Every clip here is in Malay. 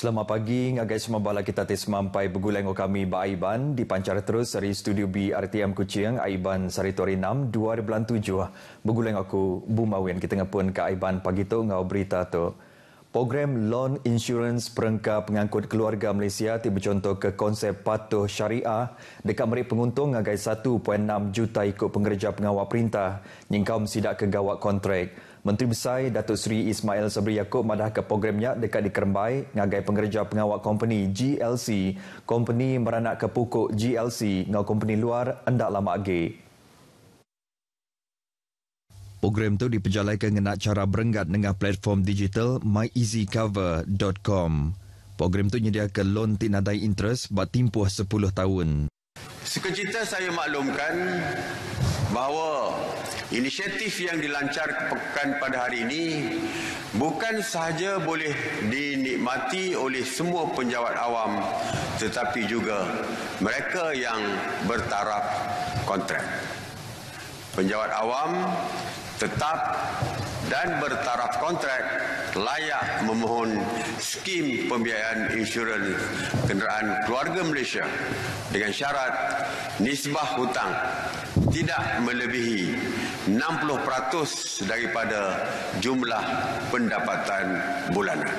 Selamat pagi, agak semua bala kita tes sampai beguleng dengan kami Ba Aiban dipancar terus dari studio B RTM Kuching Aiban Saritori 6 2007. Beguleng aku bumawen kita ngapun ke Aiban pagi tu ngau berita tu. Program Loan Insurance Perengka Pengangkut Keluarga Malaysia tiba contoh ke konsep patuh syariah dekat meri penguntung agak 1.6 juta ikut pengerja pengawal perintah nyingkau sidak ke gawat kontrak. Menteri Besar Datuk Seri Ismail Sabri Yaakob madah ke programnya dekat di Kerembai ngagai pengerja pengawal company GLC, company meranak ke pokok GLC ngau company luar endak lama agi. Program itu dipejalai ke cara berenggat dengan platform digital myeasycover.com. Program itu menyediakan ke loan tinadai interest bat timpuh 10 tahun. Sekejita saya maklumkan bahawa inisiatif yang dilancarkan pada hari ini bukan sahaja boleh dinikmati oleh semua penjawat awam tetapi juga mereka yang bertaraf kontrak. Penjawat awam tetap dan bertaraf kontrak layak memohon skim pembiayaan insurans kenderaan keluarga Malaysia dengan syarat nisbah hutang tidak melebihi 60% daripada jumlah pendapatan bulanan.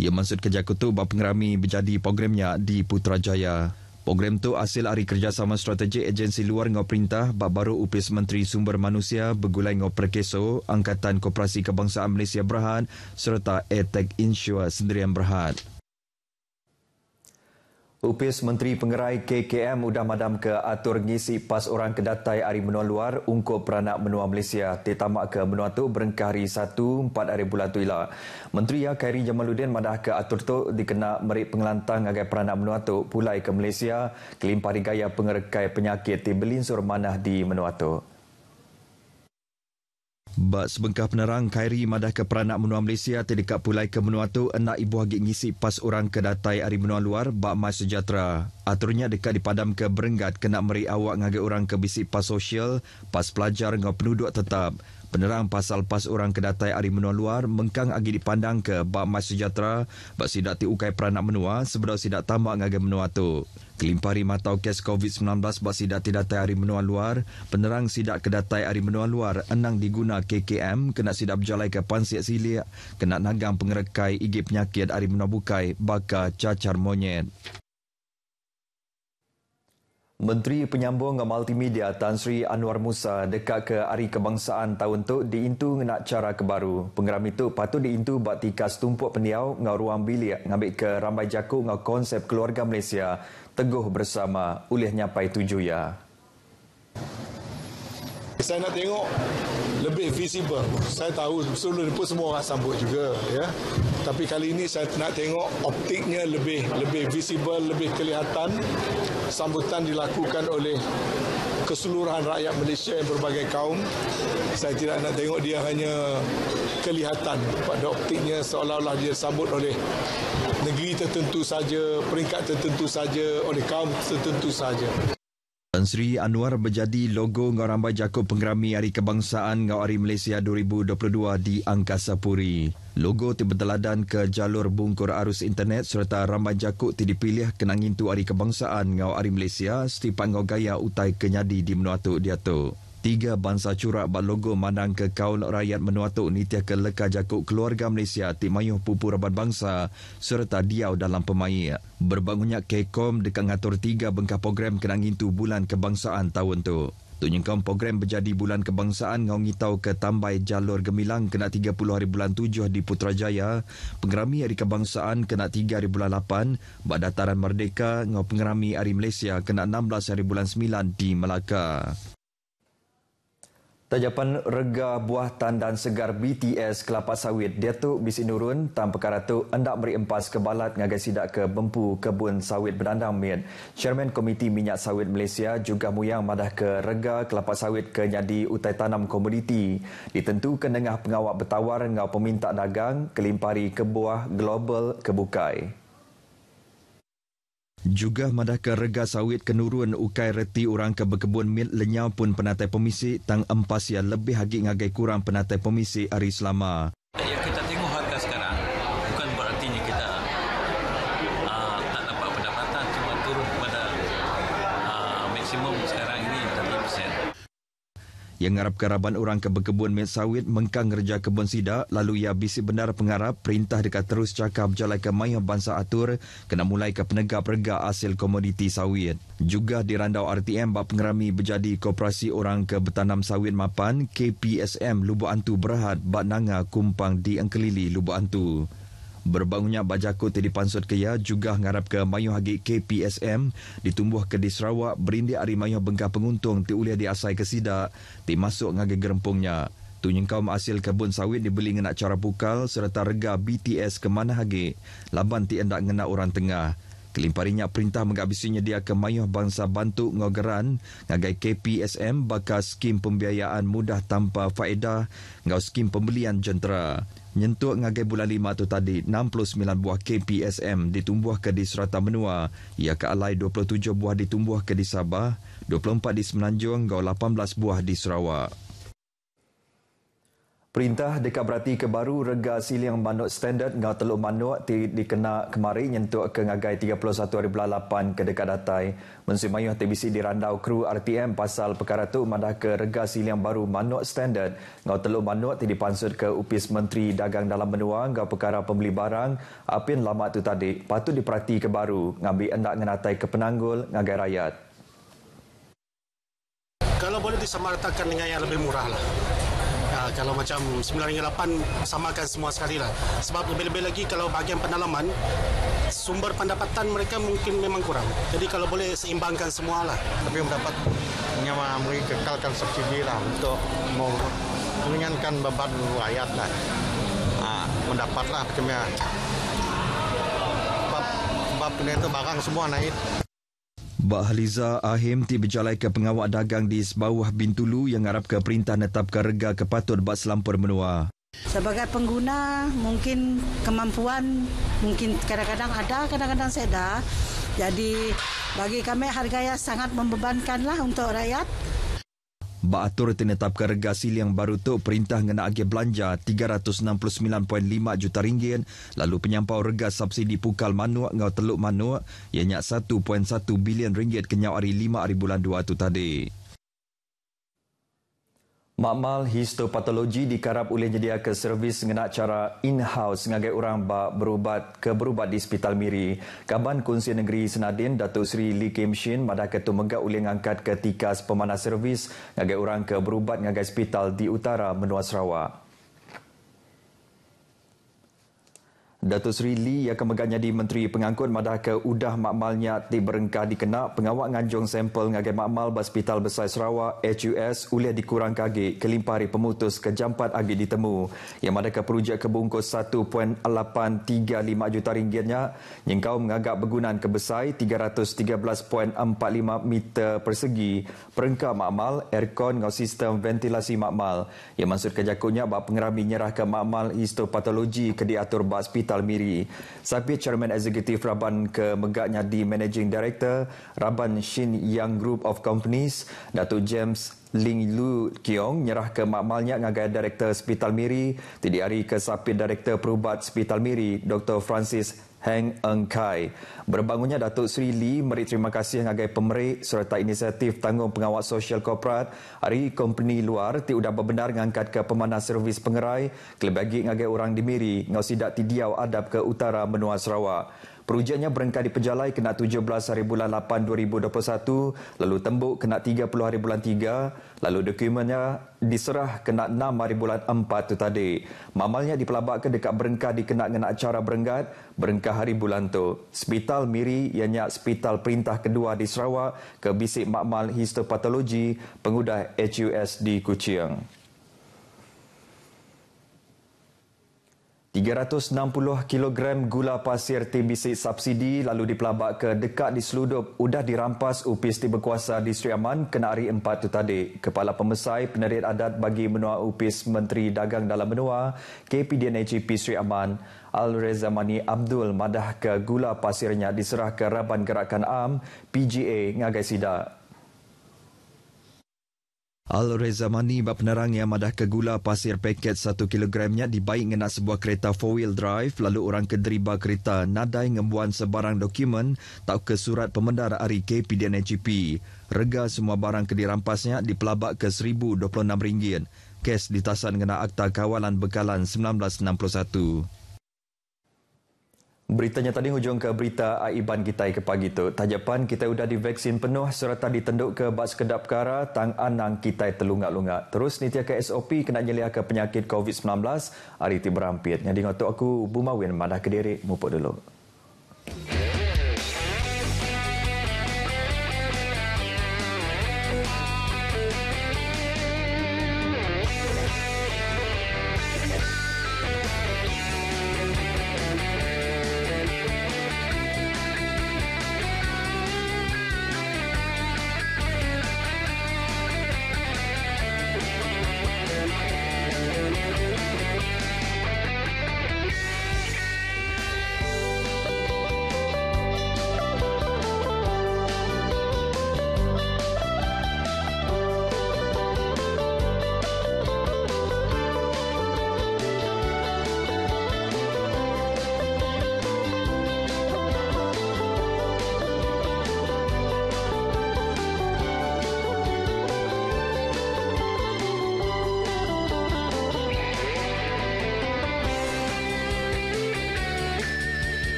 Ia maksud kerja kutu berpengerami menjadi programnya di Putrajaya. Program itu hasil hari kerjasama strategik agensi luar dengan perintah bak baru upis Menteri Sumber Manusia bergulai dengan Perkeso, Angkatan Koperasi Kebangsaan Malaysia Berhad serta AirTech Insure Sendirian Berhad. Upis Menteri Pengerai KKM Udah madam ke atur ngisi pas orang kedatai hari menua luar ungkup peranak menua Malaysia. Tetamak ke menua tu berengkah hari 1, 4 hari bulan tu ila. Menteri ya Khairi Jamaluddin madah ke atur tu dikena merik pengelantang agai peranak menua tu pulai ke Malaysia kelimpah gaya pengerekai penyakit di Belinsur Manah di menua tu. Bak sebengkah penerang Khairi madah ke peranak menua Malaysia terdekat pulai ke menua tu enak ibu hagi ngisi pas orang ke datai hari menua luar bak mai sejahtera. Aturnya dekat dipadam ke berenggat kena meri awak ngagai orang ke bisik pas sosial pas pelajar ngau penduduk tetap. Penerang pasal pas orang kedatai hari menua luar mengkang agi dipandang ke bak mai sejahtera bak sidak ti ukai peranak menua sebab sidak tambah ngagai menua tu. Kelimpari matau kes COVID-19 bak sidak ti datai hari menua luar, penerang sidak kedatai hari menua luar enang diguna KKM kena sidak berjalai ke pansiak siliak kena nagang pengerekai igi penyakit hari menua bukai baka cacar monyet. Menteri Penyambung Multimedia Tan Sri Anwar Musa dekat ke Hari Kebangsaan tahun tu diintu nak cara kebaru. Pengeram itu patut diintu bakti kas tumpuk peniau ngau ruang bilik ngambil ke rambai jaku ngau konsep keluarga Malaysia teguh bersama ulih nyapai tuju ya. Saya nak tengok lebih visible. Saya tahu seluruh pun semua orang sambut juga. ya. Tapi kali ini saya nak tengok optiknya lebih lebih visible, lebih kelihatan sambutan dilakukan oleh keseluruhan rakyat Malaysia yang berbagai kaum. Saya tidak nak tengok dia hanya kelihatan pada optiknya seolah-olah dia sambut oleh negeri tertentu saja, peringkat tertentu saja, oleh kaum tertentu saja. Tan Sri Anwar menjadi logo Ngau Rambai Jakob Penggerami Hari Kebangsaan Ngau Hari Malaysia 2022 di Angkasa Puri. Logo tiba-teladan ke jalur bungkur arus internet serta Rambai Jakob tidak pilih kenangin tu Hari Kebangsaan Ngau Hari Malaysia setiap Ngau Gaya Utai Kenyadi di Menuatuk Diatuk. Tiga bangsa curak berlogo logo mandang ke kaul rakyat menuatuk nitiah ke leka jakuk keluarga Malaysia ti mayuh pupu rabat bangsa serta diau dalam pemain. Berbangunnya KECOM dekat ngatur tiga bengkah program kena ngintu bulan kebangsaan tahun tu. Tunjukkan program berjadi bulan kebangsaan ngau ngitau ke tambai jalur gemilang kena 30 hari bulan 7 di Putrajaya, pengerami hari kebangsaan kena 3 hari bulan 8, bak dataran merdeka ngau pengerami hari Malaysia kena 16 hari bulan 9 di Melaka. Tajapan rega buah tandan segar BTS kelapa sawit dia tu bisi nurun tan perkara tu endak beri empas ke balat ngagai sidak ke bempu kebun sawit berandang min. Chairman Komiti Minyak Sawit Malaysia juga muyang madah ke rega kelapa sawit ke nyadi utai tanam komoditi. Ditentu ke dengah pengawak bertawar ngau peminta dagang kelimpari kebuah global kebukai. bukai. Juga madah ke rega sawit kenurun ukai reti orang ke berkebun mit lenyau pun penatai pemisi tang empas yang lebih hagi ngagai kurang penatai pemisi hari selama. Yang ngarap garaban orang ke berkebun minyak sawit mengkang reja kebun sida lalu ia bisi benar pengarap perintah dekat terus cakap jalan ke mayah bangsa atur kena mulai ke penegak rega hasil komoditi sawit. Juga di randau RTM bak pengerami berjadi koperasi orang ke betanam sawit mapan KPSM Lubu Antu Berhad bak nanga kumpang di engkelili Lubu Antu. Berbangunnya bajaku ti di ke ia juga ngarap ke mayu hagi KPSM ditumbuh ke di Sarawak berindi ari mayu bengka penguntung ti uliah diasai ke sida ti masuk ngagi gerempungnya. Tunjung kaum hasil kebun sawit dibeli ngena cara pukal serta rega BTS ke mana hagi laban ti endak ngena orang tengah. Kelimparinya perintah menghabisinya dia ke Mayuh Bangsa Bantu Ngogeran ngagai KPSM bakal skim pembiayaan mudah tanpa faedah ngau skim pembelian jentera. Nyentuk ngagai bulan lima tu tadi, 69 buah KPSM ditumbuh ke di Serata Menua, ia ke alai 27 buah ditumbuh ke di Sabah, 24 di Semenanjung, ngau 18 buah di Sarawak. Perintah dekat berarti kebaru baru rega siling manuk standard ngau teluk manuk ti dikena kemarin nyentuk ke ngagai 31 hari bulan 8 ke dekat datai. Menteri Mayuh TBC dirandau kru RTM pasal perkara tu mandah ke rega siling baru manuk standard ngau teluk manuk ti dipansur ke upis Menteri Dagang Dalam menuang ngau perkara pembeli barang apin lama tu tadi patut diperhati kebaru ngambil ngambi endak ngenatai ke penanggul ngagai rakyat. Kalau boleh disamaratakan dengan yang lebih murah lah. Ah, kalau macam RM9 hingga samakan semua sekali lah sebab lebih-lebih lagi kalau bahagian pendalaman sumber pendapatan mereka mungkin memang kurang jadi kalau boleh seimbangkan semua lah tapi mendapat nyawa mereka kekalkan subsidi lah untuk meringankan beban rakyat lah nah, mendapatlah macamnya lah. bab, bab itu barang semua naik Bahliza Ahim ti berjalan ke pengawal dagang di sebawah Bintulu yang harap ke perintah netap netapkan rega kepatut bak selampur menua. Sebagai pengguna, mungkin kemampuan mungkin kadang-kadang ada, kadang-kadang saya Jadi bagi kami harga yang sangat membebankanlah untuk rakyat. Baatur tinetapkan rega yang baru tu perintah ngena agih belanja 369.5 juta ringgit lalu penyampau rega subsidi pukal manuak ngau teluk manuak ianya 1.1 bilion ringgit kenyau hari 5 hari bulan 2 tu tadi. Makmal histopatologi dikarap oleh nyedia ke servis mengenai cara in-house sebagai orang berubat ke berubat di hospital Miri. Kaban Kunci Negeri Senadin, Datuk Seri Lee Kim Shin, pada ketua megak oleh mengangkat ke tikas pemanah servis sebagai orang ke berubat di hospital di utara menua Sarawak. Datuk Seri Li yang kemegahnya di Menteri Pengangkut madah ke udah makmalnya di berengkah dikenak pengawak nganjung sampel ngagai makmal Hospital Besar Sarawak HUS uleh dikurang kagi kelimpari pemutus ke jampat agi ditemu yang madah ke perujak ke bungkus 1.835 juta ringgitnya nyengkau mengagak begunan ke Besai 313.45 meter persegi perengkah makmal aircon dengan sistem ventilasi makmal yang maksud kejakunya bab pengerami nyerah ke makmal histopatologi ke diatur Hospital Digital Miri. Saya Chairman Eksekutif Raban ke Megat Nyadi Managing Director Raban Shin Yang Group of Companies, Datuk James Ling Lu Kiong nyerah ke makmalnya ngagai direktor Hospital Miri, tadi hari ke Sapir Direktur Perubat Hospital Miri, Dr. Francis Heng Eng Kai. Berbangunnya Datuk Sri Lee meri terima kasih ngagai pemerik serta inisiatif tanggung pengawas sosial korporat hari company luar ti udah berbenar ngangkat ke pemana servis pengerai kelebagi ngagai orang di Miri ngau sidak tidiau adab ke utara menua Sarawak. Perujanya berengkar di Pejalai kena 17 hari bulan 8 2021, lalu Tembuk kena 30 hari bulan 3, lalu dokumennya diserah kena 6 hari bulan 4 tu tadi. Mamalnya dipelabakkan dekat berengkar dikenak kena acara berenggat, berengkar hari bulan tu. Spital Miri ianya spital perintah kedua di Sarawak ke bisik makmal histopatologi pengudah HUS di Kuching. 360 kg gula pasir TBC subsidi lalu dipelabak ke dekat di seludup sudah dirampas UPIS di berkuasa di Sri Aman kena hari 4 tu tadi. Kepala Pemesai Penerit Adat bagi Menua UPIS Menteri Dagang Dalam Menua KPDNHGP Sri Aman Al Rezamani Abdul madah ke gula pasirnya diserah ke Raban Gerakan Am PGA Ngagai Sidak. Al-Reza Mani berpenerang yang madah ke gula pasir paket 1 kilogramnya dibaik kena sebuah kereta four-wheel drive lalu orang kederiba kereta nadai ngembuan sebarang dokumen tak ke surat pemendar dari KPDNHGP. Rega semua barang ke dirampasnya dipelabak ke RM1,026. Kes ditasan kena Akta Kawalan Bekalan 1961. Beritanya tadi hujung ke berita Aiban kita ke pagi tu. Tajapan kita sudah divaksin penuh serta ditenduk ke bas kedap kara tang anang kita telungak lunga. Terus nitia ke SOP kena nyelia ke penyakit COVID-19 hari ti berampit. Nyadi ngatuk aku Bumawin madah kediri mupuk dulu.